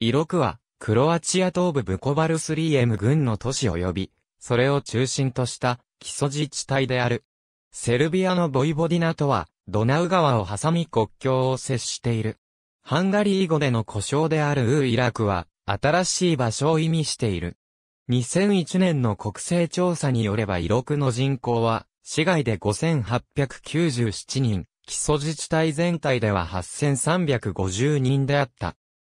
イロクは、クロアチア東部ブコバルスリーエムの都市及び、それを中心とした基礎自治体である。セルビアのボイボディナとは、ドナウ川を挟み国境を接している。ハンガリー語での故障であるウーイラクは、新しい場所を意味している。2001年の国勢調査によればイロクの人口は、市外で5897人、基礎自治体全体では8350人であった。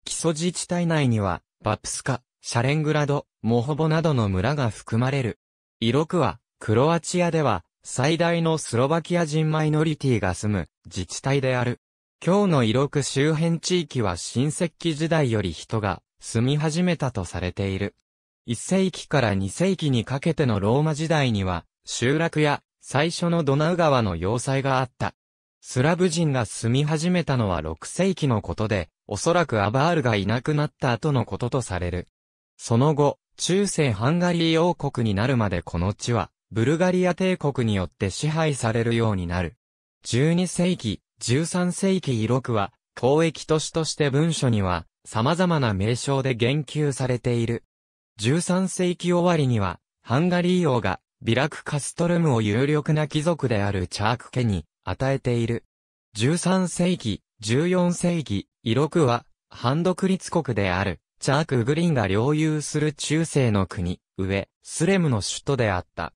基礎自治体内には、バプスカ、シャレングラド、モホボなどの村が含まれる。イロクは、クロアチアでは、最大のスロバキア人マイノリティが住む自治体である。今日のイロク周辺地域は新石器時代より人が住み始めたとされている。1世紀から2世紀にかけてのローマ時代には、集落や最初のドナウ川の要塞があった。スラブ人が住み始めたのは6世紀のことで、おそらくアバールがいなくなった後のこととされる。その後、中世ハンガリー王国になるまでこの地は、ブルガリア帝国によって支配されるようになる。12世紀、13世紀以ロは、交易都市として文書には、様々な名称で言及されている。13世紀終わりには、ハンガリー王が、ビラク・カストルムを有力な貴族であるチャーク家に与えている。13世紀、14世紀、イロクは、ハンドクリツ国である、チャーク・グリンが領有する中世の国、上、スレムの首都であった。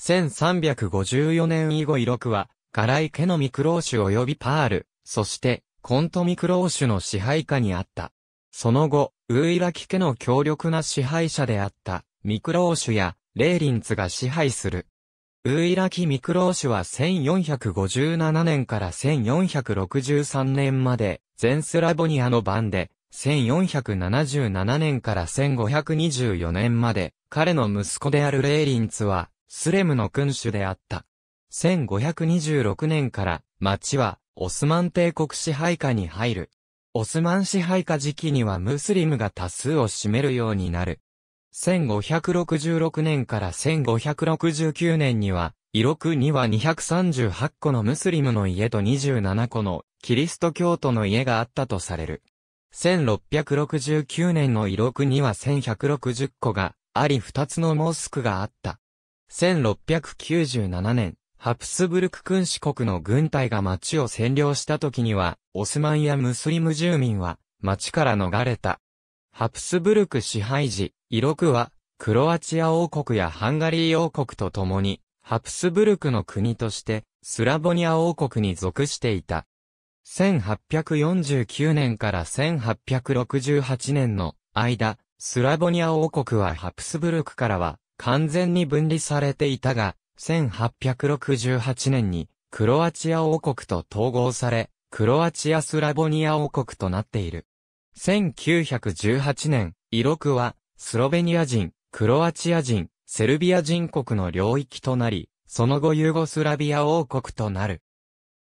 1354年以後イロクは、ガライ家のミクローシュ及びパール、そして、コントミクローシュの支配下にあった。その後、ウイラキ家の強力な支配者であった、ミクローシュや、レーリンツが支配する、ウイラキ・ミクローシュは1457年から1463年まで、全スラボニアの番で、1477年から1524年まで、彼の息子であるレーリンツは、スレムの君主であった。1526年から、町は、オスマン帝国支配下に入る。オスマン支配下時期にはムスリムが多数を占めるようになる。1566年から1569年には、イロクには238個のムスリムの家と27個のキリスト教徒の家があったとされる。1669年のイロクには1160個があり2つのモスクがあった。1697年、ハプスブルク君主国の軍隊が町を占領した時には、オスマンやムスリム住民は町から逃れた。ハプスブルク支配時、イロクは、クロアチア王国やハンガリー王国と共に、ハプスブルクの国として、スラボニア王国に属していた。1849年から1868年の間、スラボニア王国はハプスブルクからは完全に分離されていたが、1868年にクロアチア王国と統合され、クロアチア・スラボニア王国となっている。1918年、イロクは、スロベニア人、クロアチア人、セルビア人国の領域となり、その後ユーゴスラビア王国となる。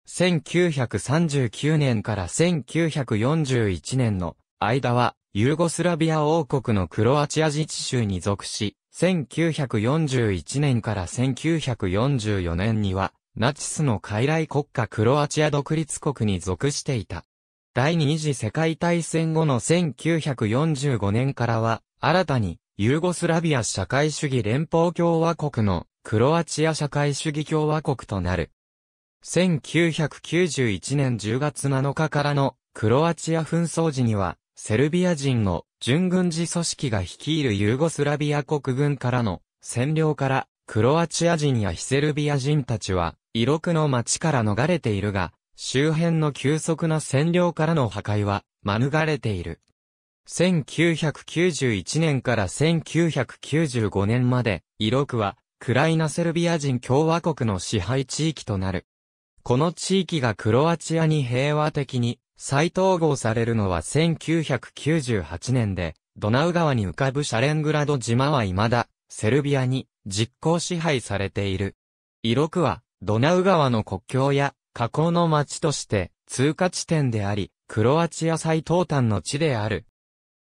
1939年から1941年の間は、ユーゴスラビア王国のクロアチア自治州に属し、1941年から1944年には、ナチスの傀儡国家クロアチア独立国に属していた。第二次世界大戦後の1945年からは、新たに、ユーゴスラビア社会主義連邦共和国のクロアチア社会主義共和国となる。1991年10月7日からのクロアチア紛争時には、セルビア人の準軍事組織が率いるユーゴスラビア国軍からの占領から、クロアチア人や非セルビア人たちは、異国の町から逃れているが、周辺の急速な占領からの破壊は免れている。1991年から1995年まで、イロクは、クライナセルビア人共和国の支配地域となる。この地域がクロアチアに平和的に再統合されるのは1998年で、ドナウ川に浮かぶシャレングラド島は未だ、セルビアに実効支配されている。イロクは、ドナウ川の国境や河口の町として通過地点であり、クロアチア最東端の地である。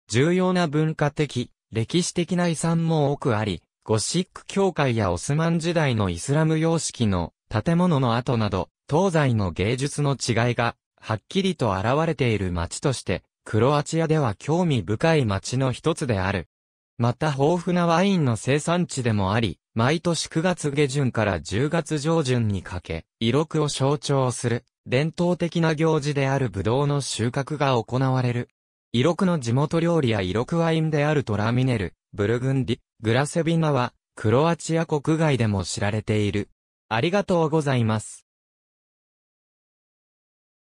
重要な文化的、歴史的な遺産も多くあり、ゴシック教会やオスマン時代のイスラム様式の建物の跡など、東西の芸術の違いが、はっきりと現れている町として、クロアチアでは興味深い町の一つである。また豊富なワインの生産地でもあり、毎年9月下旬から10月上旬にかけ、威力を象徴する、伝統的な行事であるブドウの収穫が行われる。威力の地元料理や威力ワインであるトラミネル、ブルグンディ、グラセビナは、クロアチア国外でも知られている。ありがとうございます。